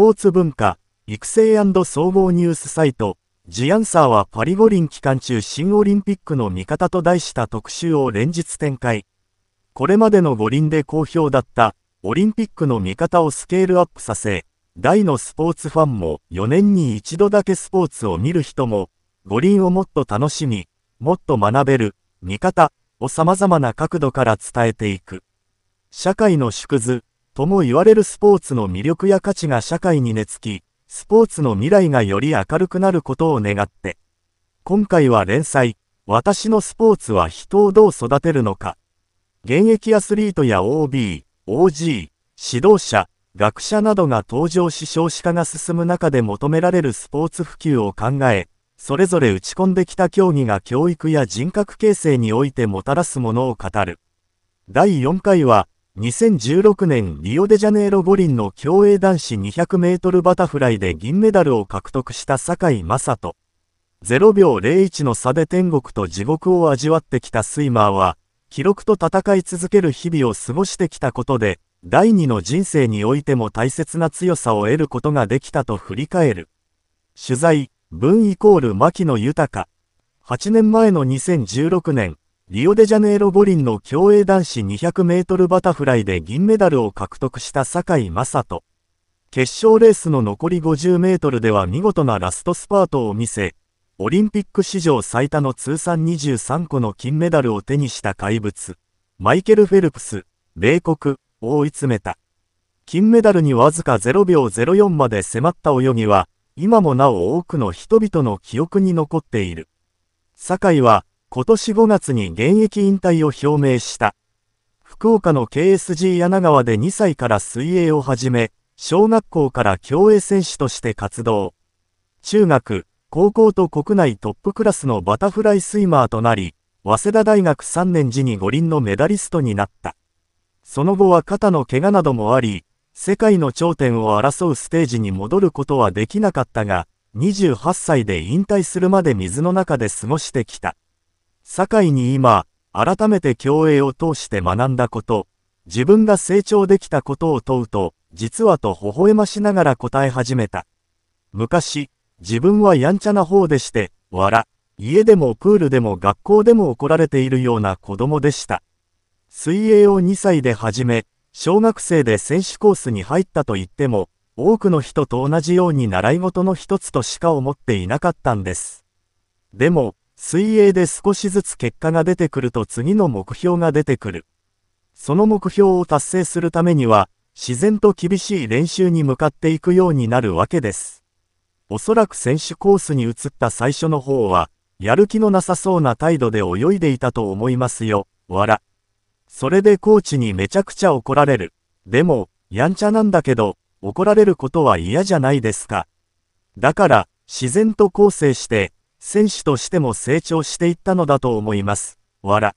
ポーツ文化、育成総合ニュースサイト、ジアンサーはパリ五輪期間中新オリンピックの味方と題した特集を連日展開。これまでの五輪で好評だったオリンピックの見方をスケールアップさせ、大のスポーツファンも4年に一度だけスポーツを見る人も、五輪をもっと楽しみ、もっと学べる、見方を様々な角度から伝えていく。社会の縮図、とも言われるスポーツの魅力や価値が社会に根付き、スポーツの未来がより明るくなることを願って、今回は連載、私のスポーツは人をどう育てるのか、現役アスリートや OB、OG、指導者、学者などが登場し少子化が進む中で求められるスポーツ普及を考え、それぞれ打ち込んできた競技が教育や人格形成においてもたらすものを語る。第4回は、2016年リオデジャネイロ五輪の競泳男子200メートルバタフライで銀メダルを獲得した坂井正人。0秒01の差で天国と地獄を味わってきたスイマーは、記録と戦い続ける日々を過ごしてきたことで、第二の人生においても大切な強さを得ることができたと振り返る。取材、文イコール牧野豊。8年前の2016年、リオデジャネイロ五輪の競泳男子200メートルバタフライで銀メダルを獲得した坂井正人。決勝レースの残り50メートルでは見事なラストスパートを見せ、オリンピック史上最多の通算23個の金メダルを手にした怪物、マイケル・フェルプス、米国、を追い詰めた。金メダルにわずか0秒04まで迫った泳ぎは、今もなお多くの人々の記憶に残っている。酒井は、今年5月に現役引退を表明した福岡の KSG 柳川で2歳から水泳を始め小学校から競泳選手として活動中学高校と国内トップクラスのバタフライスイマーとなり早稲田大学3年時に五輪のメダリストになったその後は肩の怪我などもあり世界の頂点を争うステージに戻ることはできなかったが28歳で引退するまで水の中で過ごしてきた堺に今、改めて競泳を通して学んだこと、自分が成長できたことを問うと、実はと微笑ましながら答え始めた。昔、自分はやんちゃな方でして、わら、家でもプールでも学校でも怒られているような子供でした。水泳を2歳で始め、小学生で選手コースに入ったと言っても、多くの人と同じように習い事の一つとしか思っていなかったんです。でも、水泳で少しずつ結果が出てくると次の目標が出てくる。その目標を達成するためには、自然と厳しい練習に向かっていくようになるわけです。おそらく選手コースに移った最初の方は、やる気のなさそうな態度で泳いでいたと思いますよ、わら。それでコーチにめちゃくちゃ怒られる。でも、やんちゃなんだけど、怒られることは嫌じゃないですか。だから、自然と構成して、選手としても成長していったのだと思います。わら。